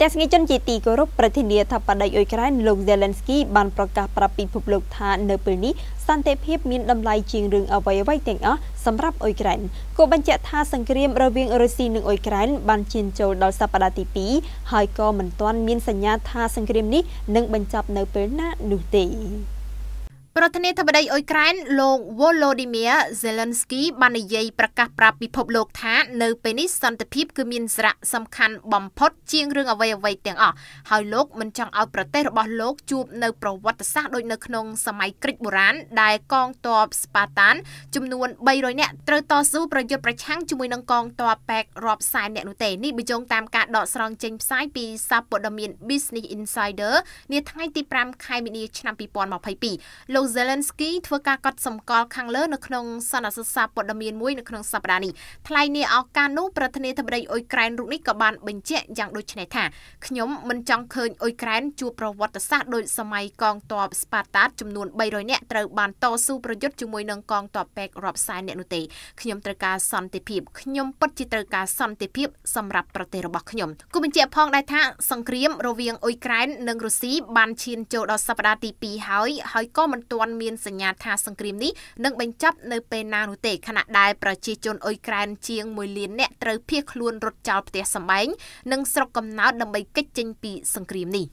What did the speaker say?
ទេសនិកជនជាទីគោរពប្រធានាធិបតីអ៊ុយក្រែនលោក Zelensky បានប្រកាសប្រាប់ពិភពលោកថានៅពេលនេះសន្តិភាពមានតម្លៃជាងរឿងអ្វីៗទាំងអស់សម្រាប់អ៊ុយក្រែនគូបញ្ជាក់ថាសង្គ្រាមរវាងរុស្ស៊ីនិងអ៊ុយក្រែនបានឈានចូលដល់សប្តាហ៍ទី2ហើយក៏មិនទាន់មានសញ្ញាថាសង្គ្រាមនេះនឹងបញ្ចប់នៅពេលណានោះទេ។ប្រធានាធិបតីអ៊ុយក្រែនលោក Volodymyr Zelensky បាននិយាយប្រកាសប្រាប់ពិភពលោកថានៅពេលនេះសន្តិភាពគឺមានសារៈសំខាន់បំផុត ជាងរឿងអ្វីអ្វីទាំងអស់ហើយលោកមិនចង់ឲ្យប្រទេសរបស់លោកជួបនៅប្រវត្តិសាស្ត្រដូចនៅក្នុងសម័យគ្រិចបុរាណដែលកងទ័ពស្ប៉ាតានចំនួន300នាក់ត្រូវតស៊ូប្រយុទ្ធប្រឆាំងជាមួយនឹងកងទ័ពប៉ែករាប់សែននាក់នោះទេនេះបញ្ចងតាមការដកស្រង់ចេញផ្សាយពីសារព័ត៌មាន Business Insider នាថ្ងៃទី5ខែមីនាឆ្នាំ2022លោកលោកเซเลนស្គីធ្វើការកត់សម្គាល់ខាងលើនៅក្នុងសន្និសីទសារព័ត៌មានមួយនៅក្នុងសប្តាហ៍នេះថ្លែងនេះឱកាសនោះប្រធានាធិបតីអ៊ុយក្រែនរូបនេះក៏បានបញ្ជាក់យ៉ាងដូចនេះថាខ្ញុំមិនចង់ឃើញអ៊ុយក្រែនជួបប្រវត្តិសាស្ត្រដូចសម័យកងទ័ពស្ប៉ាតាតចំនួន300នាក់ត្រូវបានតស៊ូប្រយុទ្ធជាមួយនឹងកងទ័ពពេករាប់សែននាក់នោះទេខ្ញុំត្រូវការសន្តិភាពខ្ញុំពិតជាត្រូវការសន្តិភាពសម្រាប់ប្រទេសរបស់ខ្ញុំគូបញ្ជាក់ផងដែរថា សង្គ្រាមរវាងអ៊ុយក្រែននិងរុស្ស៊ីបានឈានចូលដល់សប្តាហ៍ទី2ហើយហើយក៏មិនទាទាន់មានសញ្ញាថាសង្គ្រាមនេះនឹងបញ្ចប់នៅពេលណានោះទេខណៈដែលប្រជាជនអ៊ុយក្រែនជាង1លាននាក់ត្រូវភៀសខ្លួនរត់ចោលផ្ទះសម្បែងនិងស្រុកកំណើតដើម្បីគេចចេញពីសង្គ្រាមនេះ